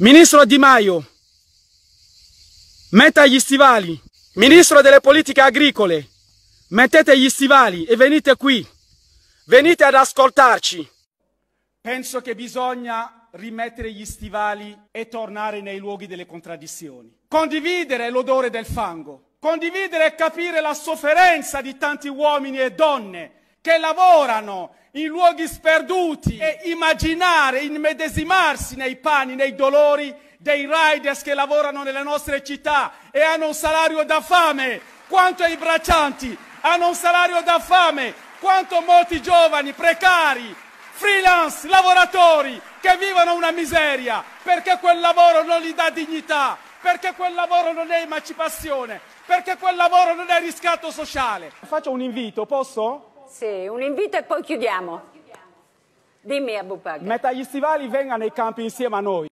Ministro Di Maio, metta gli stivali. Ministro delle politiche agricole, mettete gli stivali e venite qui. Venite ad ascoltarci. Penso che bisogna rimettere gli stivali e tornare nei luoghi delle contraddizioni. Condividere l'odore del fango. Condividere e capire la sofferenza di tanti uomini e donne che lavorano in luoghi sperduti e immaginare, immedesimarsi nei panni, nei dolori dei riders che lavorano nelle nostre città e hanno un salario da fame, quanto ai braccianti, hanno un salario da fame, quanto molti giovani precari, freelance, lavoratori che vivono una miseria perché quel lavoro non gli dà dignità, perché quel lavoro non è emancipazione, perché quel lavoro non è riscatto sociale. Faccio un invito, posso? Sì, un invito e poi chiudiamo. Dimmi, Abu Bakr. Metta gli stivali, vengano ai campi insieme a noi.